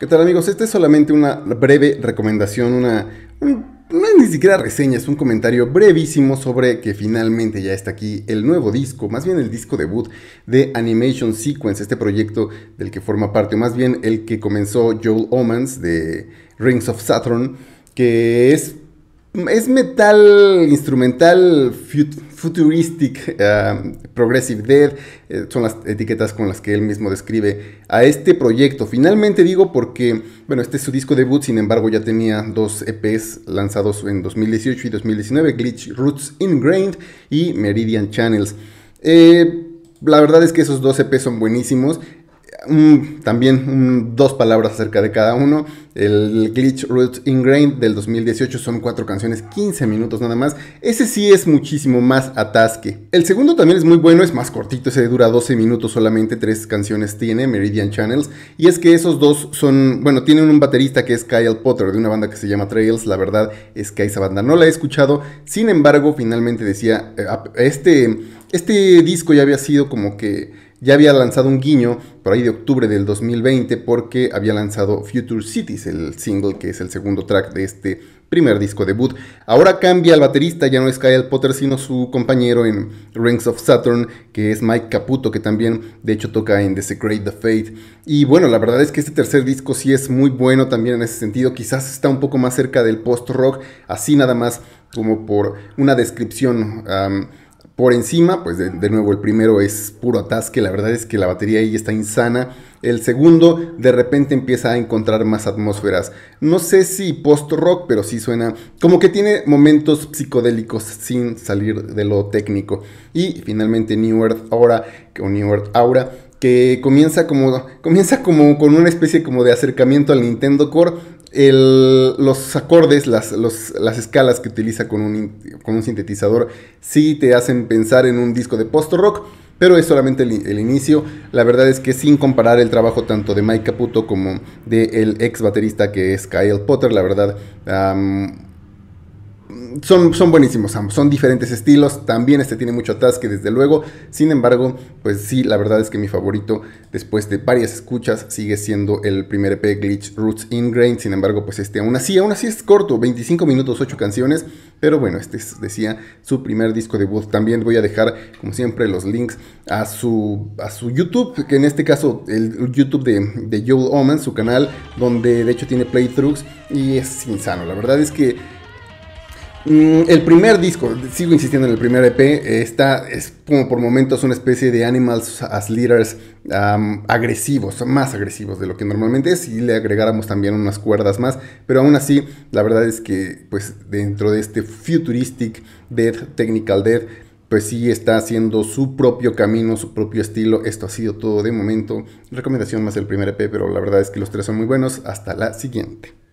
¿Qué tal amigos? Este es solamente una breve recomendación, una, no es ni siquiera reseña, es un comentario brevísimo sobre que finalmente ya está aquí el nuevo disco, más bien el disco debut de Animation Sequence, este proyecto del que forma parte, más bien el que comenzó Joel Omans de Rings of Saturn, que es, es metal instrumental fut futuristic, ah, progressive death, eh, son las etiquetas con las que él mismo describe a este proyecto. Finalmente digo porque, bueno, este es su disco debut, sin embargo ya tenía dos EPs lanzados en 2018 y 2019, Glitch Roots Ingrained y Meridian Channels. Eh, la verdad es que esos dos EPs son buenísimos también dos palabras acerca de cada uno. El Glitch Roots Ingrained del 2018 son cuatro canciones, 15 minutos nada más. Ese sí es muchísimo más atasque. El segundo también es muy bueno, es más cortito, ese dura 12 minutos solamente, tres canciones tiene, Meridian Channels. Y es que esos dos son, bueno, tienen un baterista que es Kyle Potter de una banda que se llama Trails. La verdad es que a esa banda no la he escuchado. Sin embargo, finalmente decía, eh, este, este disco ya había sido como que ya había lanzado un guiño por ahí de octubre del 2020 porque había lanzado Future Cities, el single que es el segundo track de este primer disco debut. Ahora cambia el baterista, ya no es Kyle Potter, sino su compañero en Rings of Saturn, que es Mike Caputo, que también de hecho toca en The Secret the Fate. Y bueno, la verdad es que este tercer disco sí es muy bueno también en ese sentido, quizás está un poco más cerca del post-rock, así nada más como por una descripción por encima, pues de, nuevo el primero es puro atasque, la verdad es que la batería ahí está insana. El segundo de repente empieza a encontrar más atmósferas. No sé si post-rock, pero sí suena como que tiene momentos psicodélicos sin salir de lo técnico. Y finalmente New Earth Aura, o New Earth Aura, que comienza como, comienza como con una especie como de acercamiento al Nintendo Core los acordes, las, las, escalas que utiliza con un, con un, sintetizador sí te hacen pensar en un disco de post-rock, pero es solamente el, inicio. La verdad es que sin comparar el trabajo tanto de Mike Caputo como del ex baterista que es Kyle Potter, la verdad son, buenísimos ambos, son diferentes estilos, también este tiene mucho atasque desde luego, sin embargo, pues sí, la verdad es que mi favorito después de varias escuchas sigue siendo el primer EP Glitch Roots Ingrain, sin embargo, pues este aún así, aún así es corto, 25 minutos, 8 canciones, pero bueno, este decía, su primer disco de voz también voy a dejar como siempre los links a su, a su YouTube, que en este caso el YouTube de, de Joel Oman, su canal, donde de hecho tiene playthroughs y es insano, la verdad es que Mm, el primer disco, sigo insistiendo en el primer EP, está, es como por momentos una especie de Animals as Leaders agresivos, más agresivos de lo que normalmente es, y le agregáramos también unas cuerdas más, pero aún así, la verdad es que, pues, dentro de este futuristic Death, Technical Death, pues sí está haciendo su propio camino, su propio estilo. Esto ha sido todo de momento. Recomendación más el primer EP, pero la verdad es que los tres son muy buenos. Hasta la siguiente.